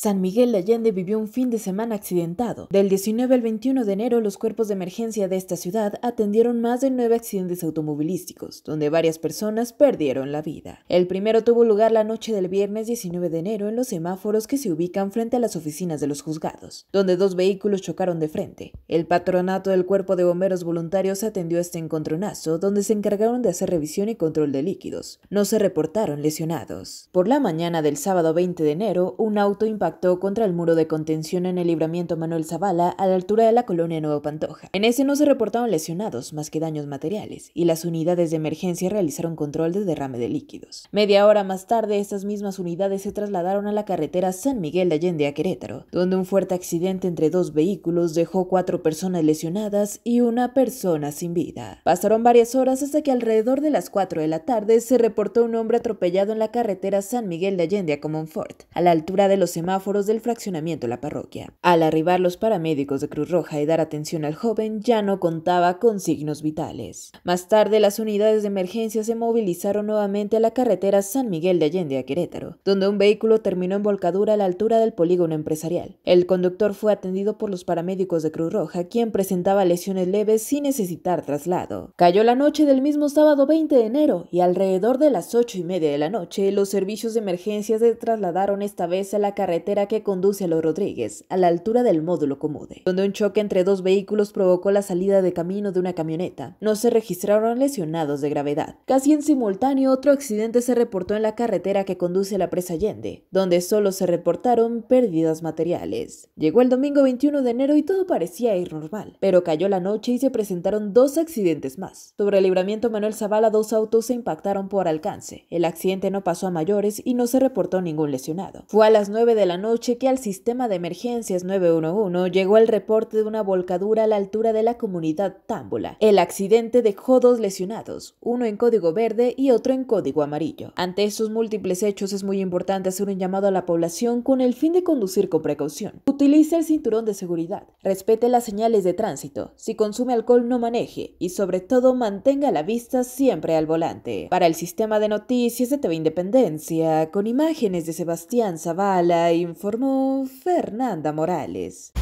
San Miguel de Allende vivió un fin de semana accidentado. Del 19 al 21 de enero, los cuerpos de emergencia de esta ciudad atendieron más de nueve accidentes automovilísticos, donde varias personas perdieron la vida. El primero tuvo lugar la noche del viernes 19 de enero en los semáforos que se ubican frente a las oficinas de los juzgados, donde dos vehículos chocaron de frente. El patronato del cuerpo de bomberos voluntarios atendió este encontronazo, donde se encargaron de hacer revisión y control de líquidos. No se reportaron lesionados. Por la mañana del sábado 20 de enero, un auto impactó contra el muro de contención en el libramiento Manuel Zavala a la altura de la colonia Nuevo Pantoja. En ese no se reportaron lesionados más que daños materiales y las unidades de emergencia realizaron control de derrame de líquidos. Media hora más tarde, estas mismas unidades se trasladaron a la carretera San Miguel de Allende a Querétaro, donde un fuerte accidente entre dos vehículos dejó cuatro personas lesionadas y una persona sin vida. Pasaron varias horas hasta que alrededor de las 4 de la tarde se reportó un hombre atropellado en la carretera San Miguel de Allende a Comonfort, a la altura de los semáforos foros del fraccionamiento de La Parroquia. Al arribar los paramédicos de Cruz Roja y dar atención al joven, ya no contaba con signos vitales. Más tarde, las unidades de emergencia se movilizaron nuevamente a la carretera San Miguel de Allende a Querétaro, donde un vehículo terminó en volcadura a la altura del polígono empresarial. El conductor fue atendido por los paramédicos de Cruz Roja, quien presentaba lesiones leves sin necesitar traslado. Cayó la noche del mismo sábado 20 de enero y alrededor de las 8 y media de la noche, los servicios de emergencia se trasladaron esta vez a la carretera que conduce a Los Rodríguez, a la altura del módulo Comude, donde un choque entre dos vehículos provocó la salida de camino de una camioneta. No se registraron lesionados de gravedad. Casi en simultáneo, otro accidente se reportó en la carretera que conduce a la presa Allende, donde solo se reportaron pérdidas materiales. Llegó el domingo 21 de enero y todo parecía ir normal, pero cayó la noche y se presentaron dos accidentes más. Sobre el libramiento Manuel Zavala, dos autos se impactaron por alcance. El accidente no pasó a mayores y no se reportó ningún lesionado. Fue a las 9 de la noche que al sistema de emergencias 911 llegó el reporte de una volcadura a la altura de la comunidad Támbula. El accidente dejó dos lesionados, uno en código verde y otro en código amarillo. Ante estos múltiples hechos es muy importante hacer un llamado a la población con el fin de conducir con precaución. Utilice el cinturón de seguridad, respete las señales de tránsito, si consume alcohol no maneje y sobre todo mantenga la vista siempre al volante. Para el sistema de noticias de TV Independencia, con imágenes de Sebastián Zavala y informó Fernanda Morales.